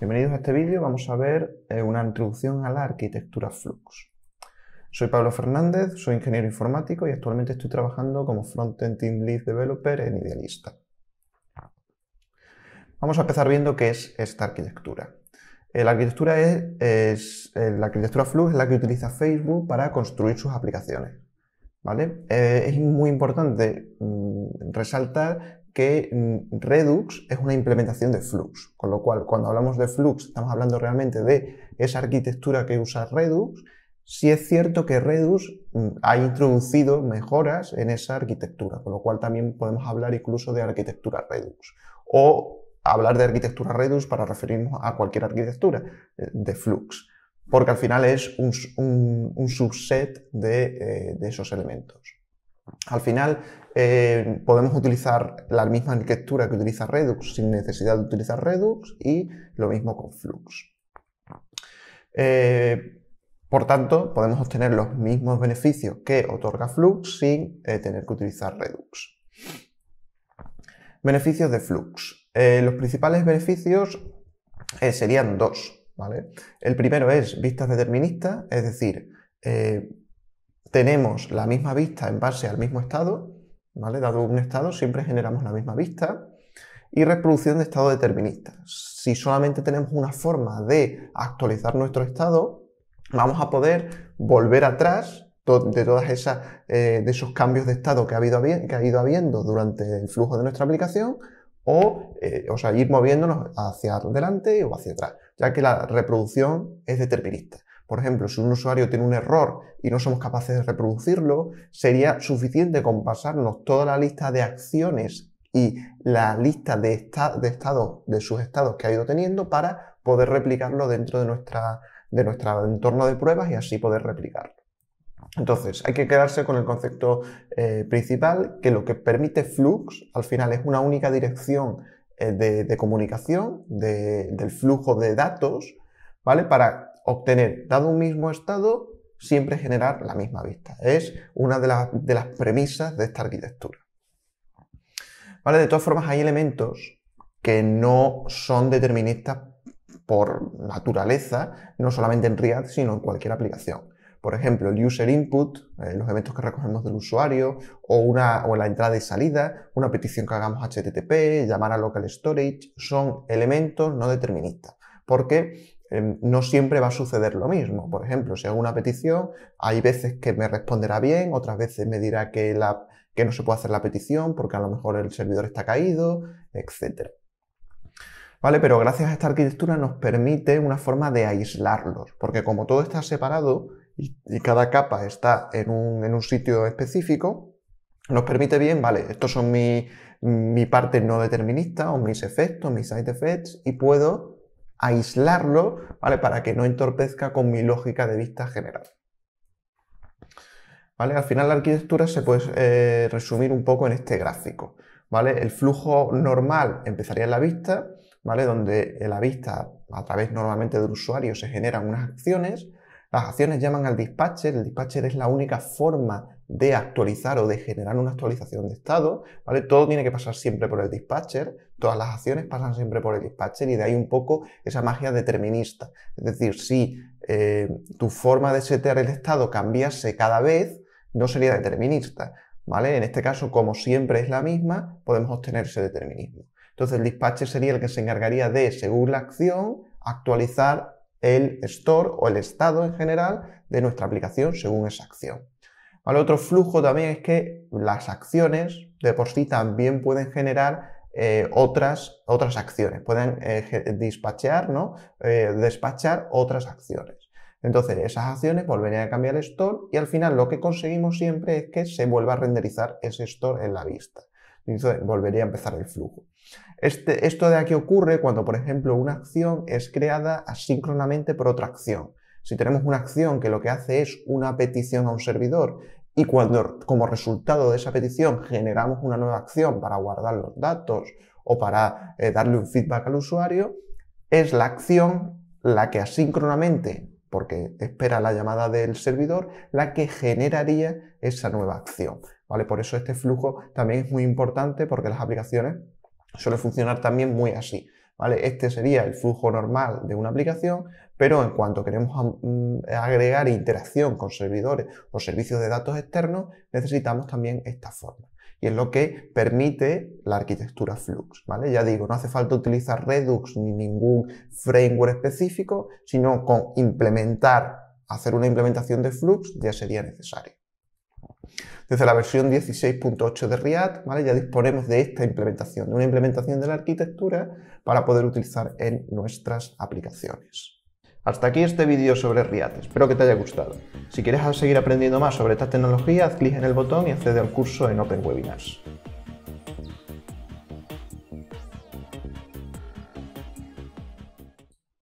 Bienvenidos a este vídeo, vamos a ver eh, una introducción a la arquitectura Flux. Soy Pablo Fernández, soy ingeniero informático y actualmente estoy trabajando como Frontend Team Lead Developer en Idealista. Vamos a empezar viendo qué es esta arquitectura. Eh, eh, la arquitectura, Flux es la que utiliza Facebook para construir sus aplicaciones. ¿vale? es muy importante mm, resaltar que mm, Redux es una implementación de Flux, con lo cual cuando hablamos de Flux estamos hablando realmente de esa arquitectura que usa Redux. Si es cierto que Redux mm, ha introducido mejoras en esa arquitectura, con lo cual también podemos hablar incluso de arquitectura Redux o hablar de arquitectura Redux para referirnos a cualquier arquitectura eh, de Flux, porque al final es un, subset eh, de esos elementos. Al final, eh, podemos utilizar la misma arquitectura que utiliza Redux sin necesidad de utilizar Redux y lo mismo con Flux. Eh, por tanto, podemos obtener los mismos beneficios que otorga Flux sin eh, tener que utilizar Redux. Beneficios de Flux. los principales beneficios serían dos. ¿vale? El primero es vistas deterministas, es decir, tenemos la misma vista en base al mismo estado, ¿vale? Dado un estado, siempre generamos la misma vista. Y reproducción de estado determinista. Si solamente tenemos una forma de actualizar nuestro estado, vamos a poder volver atrás de todas esas eh, de esos cambios de estado que ha, habido, que ha ido habiendo durante el flujo de nuestra aplicación o, eh, o ir moviéndonos hacia adelante o hacia atrás, ya que la reproducción es determinista por ejemplo, si un usuario tiene un error y no somos capaces de reproducirlo, sería suficiente con pasarnos toda la lista de acciones y la lista de, de, estado, de sus estados que ha ido teniendo para poder replicarlo dentro de, nuestra, de nuestro entorno de pruebas y así poder replicarlo. Entonces, hay que quedarse con el concepto eh, principal, que lo que permite Flux al final es una única dirección eh, de, comunicación del flujo de datos, ¿vale? Para obtener, dado un mismo estado, siempre generar la misma vista. Es una de, las premisas de esta arquitectura. ¿Vale? De todas formas, hay elementos que no son deterministas por naturaleza, no solamente en React, sino en cualquier aplicación. Por ejemplo, el user input, eh, los elementos que recogemos del usuario, o, una, o la entrada y salida, una petición que hagamos HTTP, llamar a local storage, son elementos no deterministas, porque Em, no siempre va a suceder lo mismo. Por ejemplo, si hago una petición, hay veces que me responderá bien, otras veces me dirá que, que no se puede hacer la petición porque a lo mejor el servidor está caído, etc. ¿Vale? Pero gracias a esta arquitectura nos permite una forma de aislarlos, porque como todo está separado y, cada capa está en un, sitio específico, nos permite bien, vale, estos son mi, mi parte no determinista o mis efectos, mis side effects, y puedo aislarlo, ¿vale? Para que no entorpezca con mi lógica de vista general. ¿Vale? Al final la arquitectura se puede eh, resumir un poco en este gráfico, ¿vale? El flujo normal empezaría en la vista, ¿vale? Donde en la vista, a través normalmente del usuario, se generan unas acciones, las acciones llaman al dispatcher, el dispatcher es la única forma de actualizar o de generar una actualización de estado, ¿vale? Todo tiene que pasar siempre por el dispatcher, todas las acciones pasan siempre por el dispatcher y de ahí un poco esa magia determinista. Es decir, si eh, tu forma de setear el estado cambiase cada vez, no sería determinista, ¿vale? En este caso, como siempre es la misma, podemos obtener ese determinismo. Entonces el dispatcher sería el que se encargaría de, según la acción, actualizar el store o el estado en general de nuestra aplicación según esa acción. Al Otro flujo también es que las acciones de por sí también pueden generar eh, otras, otras acciones, pueden eh, ¿no? Eh, despachar otras acciones. Entonces, esas acciones volverían a cambiar el store y al final lo que conseguimos siempre es que se vuelva a renderizar ese store en la vista volvería a empezar el flujo. Este, esto de aquí ocurre cuando, por ejemplo, una acción es creada asíncronamente por otra acción. Si tenemos una acción que lo que hace es una petición a un servidor y cuando como resultado de esa petición generamos una nueva acción para guardar los datos o para eh, darle un feedback al usuario, es la acción la que asíncronamente porque espera la llamada del servidor, la que generaría esa nueva acción. ¿vale? Por eso este flujo también es muy importante porque las aplicaciones suelen funcionar también muy así. ¿vale? Este sería el flujo normal de una aplicación, pero en cuanto queremos mm, agregar interacción con servidores o servicios de datos externos, necesitamos también esta forma y es lo que permite la arquitectura Flux, ¿vale? Ya digo, no hace falta utilizar Redux ni ningún framework específico, sino con implementar, hacer una implementación de Flux ya sería necesario. Desde la versión 16.8 de React, ¿vale? Ya disponemos de esta implementación, de una implementación de la arquitectura para poder utilizar en nuestras aplicaciones. Hasta aquí este vídeo sobre Riates, espero que te haya gustado. Si quieres seguir aprendiendo más sobre estas tecnologías, haz clic en el botón y accede al curso en Open Webinars.